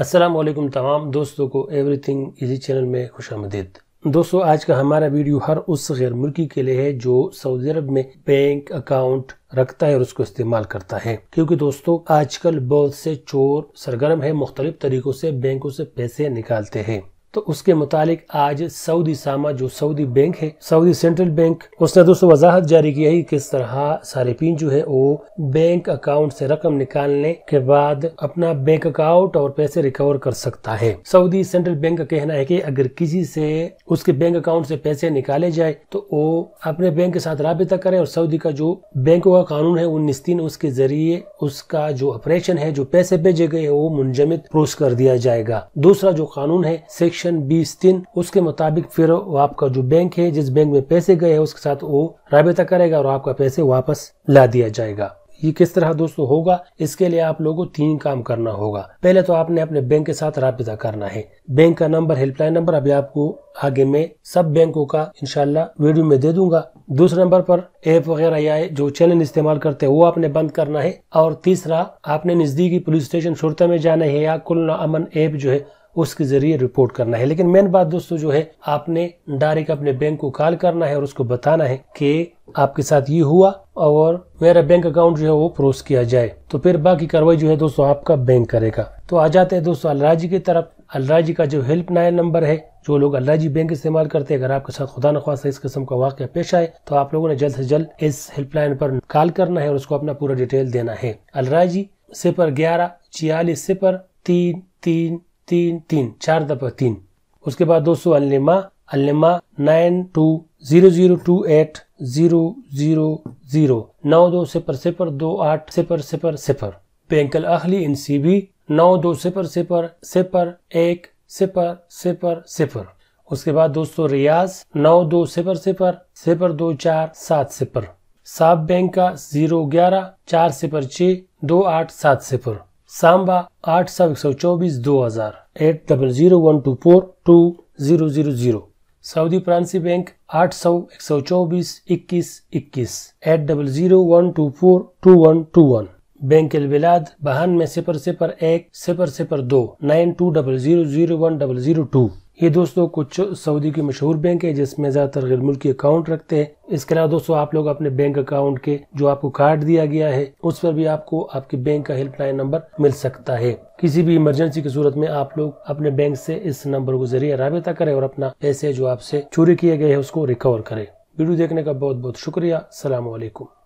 असलम तमाम दोस्तों को एवरीथिंग इजी चैनल में खुश आमदीद दोस्तों आज का हमारा वीडियो हर उस गैर मुल्की के लिए है जो सऊदी अरब में बैंक अकाउंट रखता है और उसको इस्तेमाल करता है क्योंकि दोस्तों आजकल बहुत से चोर सरगर्म है मुख्तलिफ तरीकों से बैंकों से पैसे निकालते हैं तो उसके मुतालिक आज सऊदी सामा जो सऊदी बैंक है सऊदी सेंट्रल बैंक उसने दोस्तों वजाहत जारी की है किस तरह सारेपीन जो है वो बैंक अकाउंट से रकम निकालने के बाद अपना बैंक अकाउंट और पैसे रिकवर कर सकता है सऊदी सेंट्रल बैंक का कहना है कि अगर किसी से उसके बैंक अकाउंट से पैसे निकाले जाए तो वो अपने बैंक के साथ रबता करे और सऊदी का जो बैंकों का कानून है उन्नीस तीन उसके जरिए उसका जो ऑपरेशन है जो पैसे भेजे गए वो मुंजमद प्रोस कर दिया जाएगा दूसरा जो कानून है सेक्शन सेक्शन बीस तीन उसके मुताबिक फिर आपका जो बैंक है जिस बैंक में पैसे गए हैं उसके साथ वो रबता करेगा और आपका पैसे वापस ला दिया जाएगा ये किस तरह दोस्तों होगा इसके लिए आप लोगों को तीन काम करना होगा पहले तो आपने अपने बैंक के साथ रबता करना है बैंक का नंबर हेल्पलाइन नंबर अभी आपको आगे में सब बैंकों का इनशाला वीडियो में दे दूंगा दूसरे नंबर पर ऐप वगैरह या जो चैनल इस्तेमाल करते हैं वो आपने बंद करना है और तीसरा आपने नजदीकी पुलिस स्टेशन सुरता में जाना है या कुल अमन ऐप जो है उसके जरिए रिपोर्ट करना है लेकिन मेन बात दोस्तों जो है आपने डायरेक्ट अपने बैंक को कॉल करना है और उसको बताना है कि आपके साथ ये हुआ और मेरा बैंक अकाउंट जो है वो प्रोस किया जाए तो फिर बाकी कार्रवाई जो है दोस्तों आपका बैंक करेगा तो आ जाते हैं दोस्तों अलराजी की तरफ अलराजी का जो हेल्पलाइन नंबर है जो लोग अलराजी बैंक इस्तेमाल करते हैं अगर आपके साथ खुदा नख्वास्ता इस किस्म का वाक्य पेश आए तो आप लोगों ने जल्द से जल्द इस हेल्पलाइन पर कॉल करना है और उसको अपना पूरा डिटेल देना है अलराजी सिपर ग्यारह छियालीस सिपर तीन तीन तीन तीन चार दफा तीन उसके बाद दोस्तों Alinma Alinma nine two zero zero two eight zero zero zero नौ दो सिपर सिपर दो आठ सिपर सिपर सिफर बैंकल अखली इन सी बी नौ दो सिफर सिपर सिपर एक सिपर सिपर सिफर उसके बाद दोस्तों रियाज नौ दो सिपर सिफर सिपर दो चार सात सिपर साफ बैंक का जीरो ग्यारह चार सिपर छ दो आठ सात सिपर सांबा आठ सौ एक सौ चौबीस दो हजार eight double zero one two four two zero zero zero Saudi Fransi bank आठ सौ एक सौ चौबीस इक्कीस इक्कीस eight double zero one two four two one two one bank Albilad बहन में सिपर सिपर एक सिपर सिपर दो nine two double zero zero one double zero two ये दोस्तों कुछ सऊदी के मशहूर बैंक है जिसमें ज़्यादातर गैर मुल्की अकाउंट रखते हैं इसके अलावा दोस्तों आप लोग अपने बैंक अकाउंट के जो आपको कार्ड दिया गया है उस पर भी आपको आपके बैंक का हेल्पलाइन नंबर मिल सकता है किसी भी इमरजेंसी की सूरत में आप लोग अपने बैंक से इस नंबर के जरिए रबता करें और अपना पैसे जो आपसे चोरी किए गए है उसको रिकवर करें वीडियो देखने का बहुत बहुत शुक्रिया सलामकुम